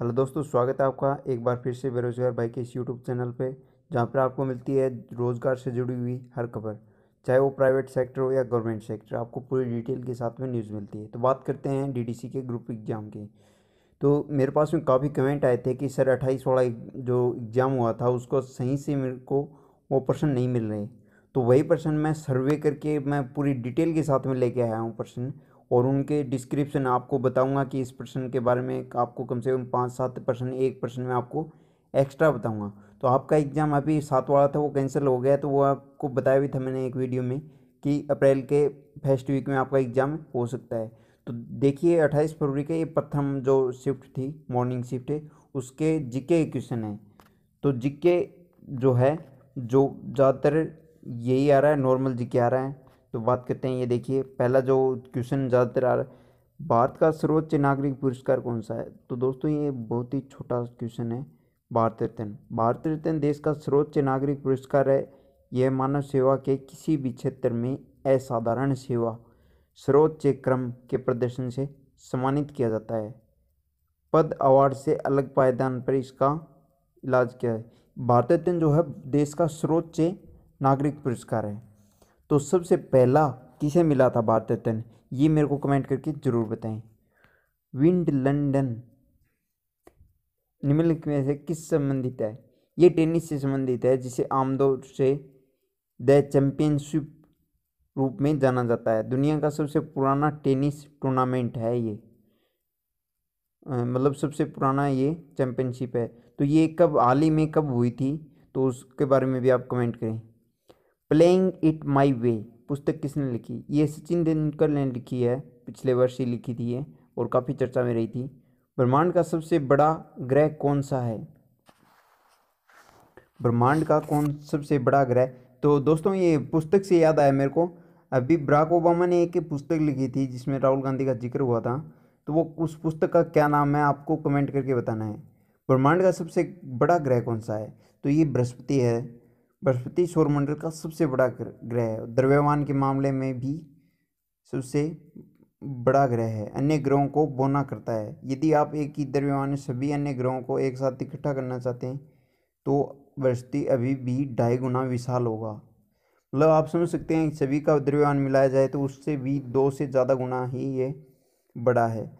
hello दोस्तों स्वागत है आपका एक बार फिर से बेरोजगार भाई के इस यूट्यूब चैनल पे जहाँ पर आपको मिलती है रोज़गार से जुड़ी हुई हर खबर चाहे वो प्राइवेट सेक्टर हो या गवर्नमेंट सेक्टर आपको पूरी डिटेल के साथ में न्यूज़ मिलती है तो बात करते हैं डीडीसी के ग्रुप एग्ज़ाम की तो मेरे पास में काफ़ी कमेंट आए थे कि सर अट्ठाईस वाला जो एग्ज़ाम हुआ था उसको सही से मेरे को वो पर्सन नहीं मिल रहे तो वही पर्सन मैं सर्वे करके मैं पूरी डिटेल के साथ में लेके आया हूँ पर्सन और उनके डिस्क्रिप्शन आपको बताऊंगा कि इस प्रश्न के बारे में आपको कम से कम पाँच सात प्रश्न एक प्रश्न में आपको एक्स्ट्रा बताऊंगा तो आपका एग्ज़ाम अभी सात वाला था वो कैंसिल हो गया तो वो आपको बताया भी था मैंने एक वीडियो में कि अप्रैल के फर्स्ट वीक में आपका एग्ज़ाम हो सकता है तो देखिए अट्ठाईस फरवरी के ये प्रथम जो शिफ्ट थी मॉर्निंग शिफ्ट है उसके जिक्के क्वेश्चन है तो जिक्के जो है जो ज़्यादातर यही आ रहा है नॉर्मल जिक्के आ रहा है तो बात करते हैं ये देखिए पहला जो क्वेश्चन ज़्यादातर आ रहा है भारत का सर्वोच्च नागरिक पुरस्कार कौन सा है तो दोस्तों ये बहुत ही छोटा क्वेश्चन है भारत रत्न भारत रत्न देश का सर्वोच्च नागरिक पुरस्कार है यह मानव सेवा के किसी भी क्षेत्र में असाधारण सेवा सर्वोच्च क्रम के प्रदर्शन से सम्मानित किया जाता है पद अवार्ड से अलग पायदान पर इसका इलाज किया है भारत रत्न जो है देश का सर्वोच्च नागरिक पुरस्कार है तो सबसे पहला किसे मिला था भारत रत्न ये मेरे को कमेंट करके ज़रूर बताएं विंड लंडन निम्नलिखित में से किस संबंधित है ये टेनिस से संबंधित है जिसे आमतौर से द चैम्पियनशिप रूप में जाना जाता है दुनिया का सबसे पुराना टेनिस टूर्नामेंट है ये मतलब सबसे पुराना ये चैम्पियनशिप है तो ये कब हाल ही में कब हुई थी तो उसके बारे में भी आप कमेंट करें प्लेइंग इट माई वे पुस्तक किसने लिखी ये सचिन तेंदुलकर ने लिखी है पिछले वर्ष ही लिखी थी ये और काफ़ी चर्चा में रही थी ब्रह्मांड का सबसे बड़ा ग्रह कौन सा है ब्रह्मांड का कौन सबसे बड़ा ग्रह तो दोस्तों ये पुस्तक से याद आया मेरे को अभी ब्राक ओबामा ने एक पुस्तक लिखी थी जिसमें राहुल गांधी का जिक्र हुआ था तो वो उस पुस्तक का क्या नाम है आपको कमेंट करके बताना है ब्रह्मांड का सबसे बड़ा ग्रह कौन सा है तो ये बृहस्पति है बृहस्पति सौरमंडल का सबसे बड़ा ग्रह है द्रव्यमान के मामले में भी सबसे बड़ा ग्रह है अन्य ग्रहों को बोना करता है यदि आप एक ही द्रव्यमान सभी अन्य ग्रहों को एक साथ इकट्ठा करना चाहते हैं तो बृहस्पति अभी भी ढाई गुना विशाल होगा मतलब आप समझ सकते हैं सभी का द्रव्यमान मिलाया जाए तो उससे भी दो से ज़्यादा गुना ही ये बड़ा है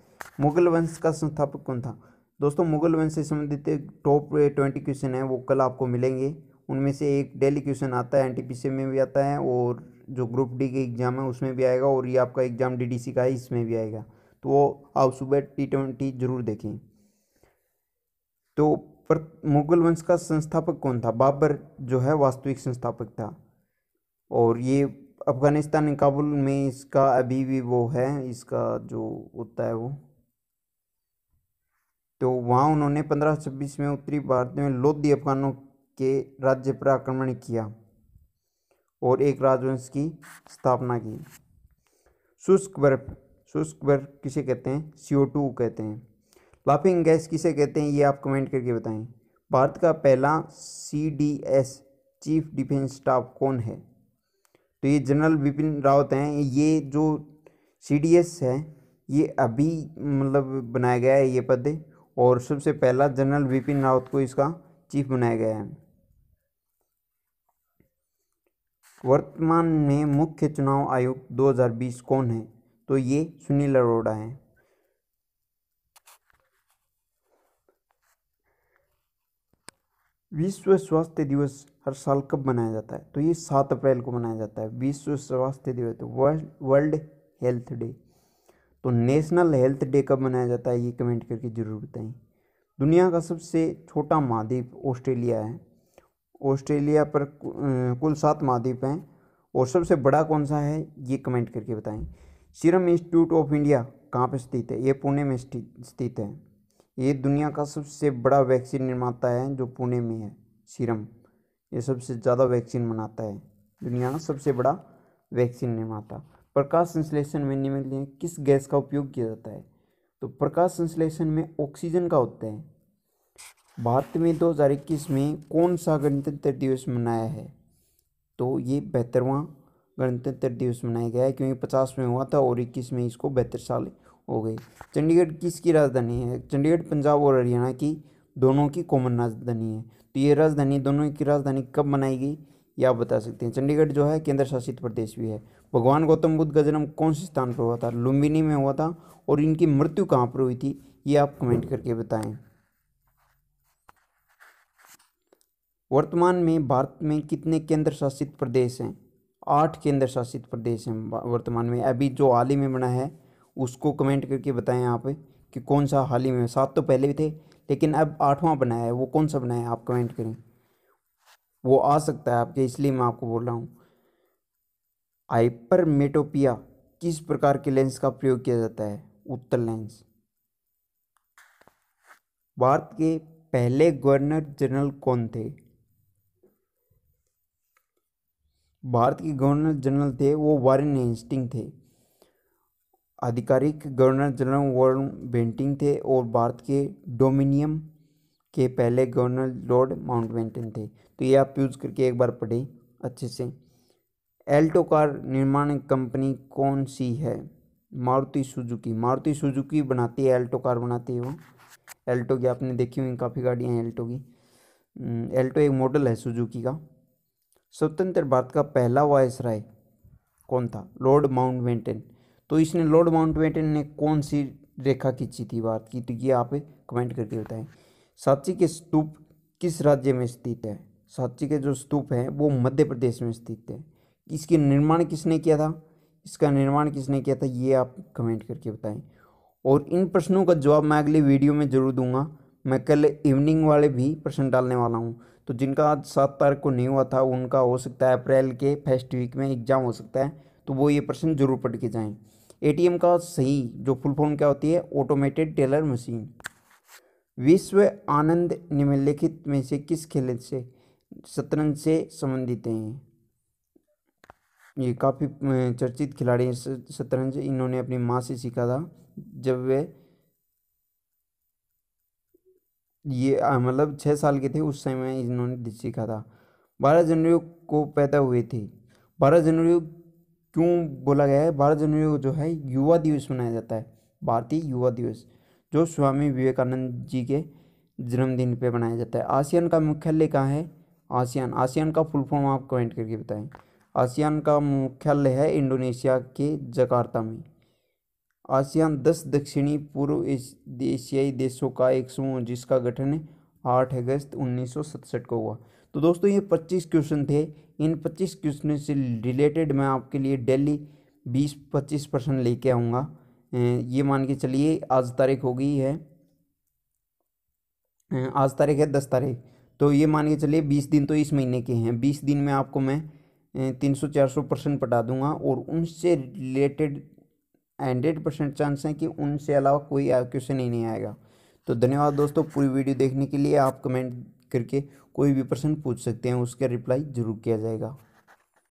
मुगल वंश का संस्थापक कौन था दोस्तों मुगल वंश से संबंधित टॉप ट्वेंटी क्वेश्चन है वो कल आपको मिलेंगे उनमें से एक डेली क्वेश्चन आता है एन में भी आता है और जो ग्रुप डी के एग्ज़ाम है उसमें भी आएगा और ये आपका एग्ज़ाम डीडीसी का है इसमें भी आएगा तो आप सुबह टी ट्वेंटी जरूर देखें तो पर मुगल वंश का संस्थापक कौन था बाबर जो है वास्तविक संस्थापक था और ये अफ़गानिस्तान काबुल में इसका अभी भी वो है इसका जो होता है वो तो वहाँ उन्होंने पंद्रह छब्बीस में उत्तरी भारत में लोधी अफगानों के राज्य पर आक्रमण किया और एक राजवंश की स्थापना की शुष्क बर्फ शुष्क बर्फ किसे कहते हैं सी कहते हैं लाफिंग गैस किसे कहते हैं ये आप कमेंट करके बताएं भारत का पहला सीडीएस चीफ डिफेंस स्टाफ कौन है तो ये जनरल बिपिन रावत हैं ये जो सीडीएस है ये अभी मतलब बनाया गया है ये पद और सबसे पहला जनरल बिपिन रावत को इसका चीफ बनाया गया है वर्तमान में मुख्य चुनाव आयुक्त 2020 कौन है तो ये सुनील अरोड़ा हैं विश्व स्वास्थ्य दिवस हर साल कब मनाया जाता है तो ये सात अप्रैल को मनाया जाता है विश्व स्वास्थ्य दिवस वर्ल्ड वर्ल्ड हेल्थ डे तो नेशनल हेल्थ डे कब मनाया जाता है ये कमेंट करके ज़रूर बताएं दुनिया का सबसे छोटा महाद्वीप ऑस्ट्रेलिया है ऑस्ट्रेलिया पर कुल सात महाद्वीप हैं और सबसे बड़ा कौन सा है ये कमेंट करके बताएं सीरम इंस्टीट्यूट ऑफ इंडिया कहाँ पर स्थित है ये पुणे में स्थित है ये दुनिया का सबसे बड़ा वैक्सीन निर्माता है जो पुणे में है सीरम ये सबसे ज़्यादा वैक्सीन बनाता है दुनिया का सबसे बड़ा वैक्सीन निर्माता प्रकाश संश्लेषण में निम्नलिखित किस गैस का उपयोग किया जाता है तो प्रकाश संश्लेषण में ऑक्सीजन का होता है भारत में 2021 में कौन सा गणतंत्र दिवस मनाया है तो ये बेहतरवा गणतंत्र दिवस मनाया गया है क्योंकि पचास में हुआ था और इक्कीस में इसको बेहतर साल हो गई चंडीगढ़ किसकी राजधानी है चंडीगढ़ पंजाब और हरियाणा की दोनों की कॉमन राजधानी है तो ये राजधानी दोनों की राजधानी कब मनाई गई ये आप बता सकते हैं चंडीगढ़ जो है केंद्र शासित प्रदेश भी है भगवान गौतम बुद्ध का जन्म कौन से स्थान पर हुआ था लुम्बिनी में हुआ था और इनकी मृत्यु कहाँ पर हुई थी ये आप कमेंट करके बताएं वर्तमान में भारत में कितने केंद्र शासित प्रदेश हैं आठ केंद्र शासित प्रदेश हैं वर्तमान में अभी जो हाल ही में बना है उसको कमेंट करके बताएं यहाँ पे कि कौन सा हाल ही में सात तो पहले भी थे लेकिन अब आठवां बनाया है वो कौन सा बनाया है आप कमेंट करें वो आ सकता है आपके इसलिए मैं आपको बोल रहा हूँ हाइपरमेटोपिया किस प्रकार के लेंस का प्रयोग किया जाता है उत्तर लेंस भारत के पहले गवर्नर जनरल कौन थे भारत के गवर्नर जनरल थे वो वारेन हेस्टिंग थे आधिकारिक गवर्नर जनरल वारेन बेंटिंग थे और भारत के डोमिनियम के पहले गवर्नर लॉर्ड माउंटबेटन थे तो ये आप यूज़ करके एक बार पढ़ें अच्छे से एल्टो कार निर्माण कंपनी कौन सी है मारुति सुजुकी मारुति सुजुकी बनाती है एल्टो कार बनाती है वो एल्टो की आपने देखी हुई काफ़ी गाड़ियाँ हैं एल्टो की एल्टो एक मॉडल है सुजुकी का स्वतंत्र भारत का पहला वॉयस राय कौन था लॉर्ड माउंटबेटन तो इसने लॉर्ड माउंटबेटन ने कौन सी रेखा खींची थी भारत की तो ये आप कमेंट करके बताएं साची के स्तूप किस राज्य में स्थित है साची के जो स्तूप हैं वो मध्य प्रदेश में स्थित है इसके निर्माण किसने किया था इसका निर्माण किसने किया था ये आप कमेंट करके बताएं और इन प्रश्नों का जवाब मैं अगले वीडियो में ज़रूर दूंगा मैं कल इवनिंग वाले भी प्रश्न डालने वाला हूँ तो जिनका आज सात तारीख को नहीं हुआ था उनका हो सकता है अप्रैल के फर्स्ट वीक में एग्ज़ाम हो सकता है तो वो ये प्रश्न जरूर पढ़ के जाएँ ए का सही जो फुल फॉर्म क्या होती है ऑटोमेटेड टेलर मशीन विश्व आनंद निम्नलिखित में से किस खेल से शतरंज से संबंधित हैं ये काफ़ी चर्चित खिलाड़ी हैं शतरंज इन्होंने अपनी माँ से सीखा था जब वे ये मतलब छः साल के थे उस समय इन्होंने सीखा था बारह जनवरी को पैदा हुए थे बारह जनवरी क्यों बोला गया है बारह जनवरी को जो है युवा दिवस मनाया जाता है भारतीय युवा दिवस जो स्वामी विवेकानंद जी के जन्मदिन पे मनाया जाता है आसियान का मुख्यालय कहाँ है आसियान आसियान का फुल फॉर्म आप कमेंट करके बताएं आसियान का मुख्यालय है इंडोनेशिया के जकार्ता में आसियान दस दक्षिणी पूर्व एशियाई देशों का एक समूह जिसका गठन आठ अगस्त उन्नीस को हुआ तो दोस्तों ये पच्चीस क्वेश्चन थे इन पच्चीस क्वेश्चन से रिलेटेड मैं आपके लिए डेली बीस पच्चीस परसेंट लेके आऊँगा ये मान के चलिए आज तारीख हो गई है आज तारीख है दस तारीख तो ये मान के चलिए बीस दिन तो इस महीने के हैं बीस दिन में आपको मैं तीन सौ चार सौ परसेंट पटा दूंगा और उनसे रिलेटेड हंड्रेड परसेंट चांस है कि उनसे अलावा कोई क्वेश्चन ही नहीं आएगा तो धन्यवाद दोस्तों पूरी वीडियो देखने के लिए आप कमेंट करके कोई भी प्रश्न पूछ सकते हैं उसका रिप्लाई ज़रूर किया जाएगा